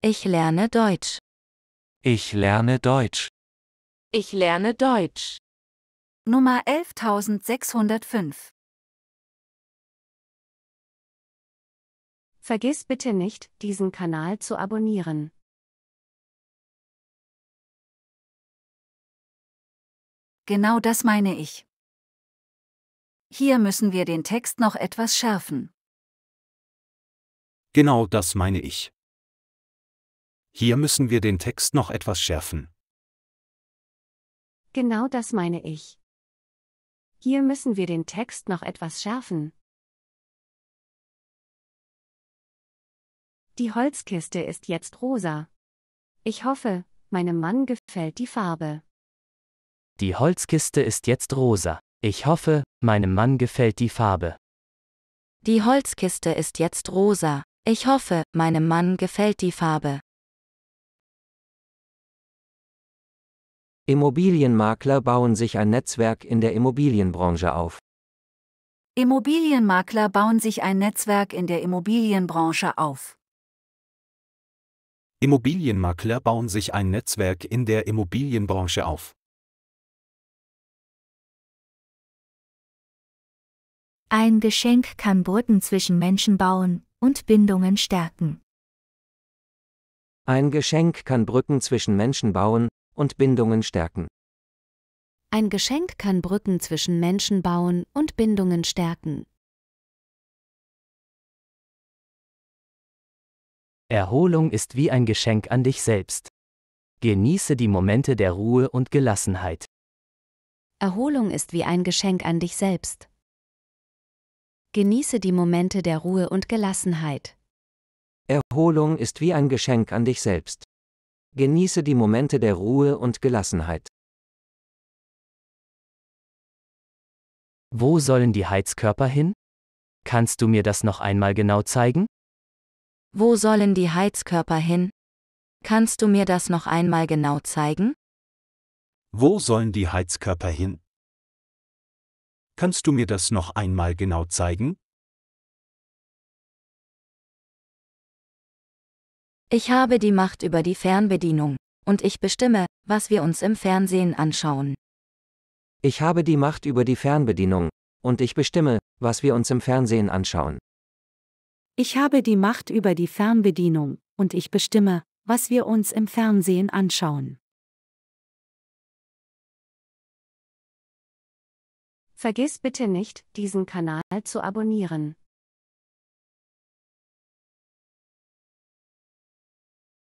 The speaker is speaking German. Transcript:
Ich lerne Deutsch. Ich lerne Deutsch. Ich lerne Deutsch. Nummer 11605. Vergiss bitte nicht, diesen Kanal zu abonnieren. Genau das meine ich. Hier müssen wir den Text noch etwas schärfen. Genau das meine ich. Hier müssen wir den Text noch etwas schärfen. Genau das meine ich. Hier müssen wir den Text noch etwas schärfen. Die Holzkiste ist jetzt rosa. Ich hoffe, meinem Mann gefällt die Farbe. Die Holzkiste ist jetzt rosa. Ich hoffe, meinem Mann gefällt die Farbe. Die Holzkiste ist jetzt rosa. Ich hoffe, meinem Mann gefällt die Farbe. Immobilienmakler bauen sich ein Netzwerk in der Immobilienbranche auf. Immobilienmakler bauen sich ein Netzwerk in der Immobilienbranche auf. Immobilienmakler bauen sich ein Netzwerk in der Immobilienbranche auf. Ein Geschenk kann Brücken zwischen Menschen bauen und Bindungen stärken. Ein Geschenk kann Brücken zwischen Menschen bauen und Bindungen stärken. Ein Geschenk kann Brücken zwischen Menschen bauen und Bindungen stärken. Erholung ist wie ein Geschenk an dich selbst. Genieße die Momente der Ruhe und Gelassenheit. Erholung ist wie ein Geschenk an dich selbst. Genieße die Momente der Ruhe und Gelassenheit. Erholung ist wie ein Geschenk an dich selbst. Genieße die Momente der Ruhe und Gelassenheit. Wo sollen die Heizkörper hin? Kannst du mir das noch einmal genau zeigen? Wo sollen die Heizkörper hin? Kannst du mir das noch einmal genau zeigen? Wo sollen die Heizkörper hin? Kannst du mir das noch einmal genau zeigen? Ich habe die Macht über die Fernbedienung, und ich bestimme, was wir uns im Fernsehen anschauen. Ich habe die Macht über die Fernbedienung, und ich bestimme, was wir uns im Fernsehen anschauen. Ich habe die Macht über die Fernbedienung, und ich bestimme, was wir uns im Fernsehen anschauen. Vergiss bitte nicht, diesen Kanal zu abonnieren.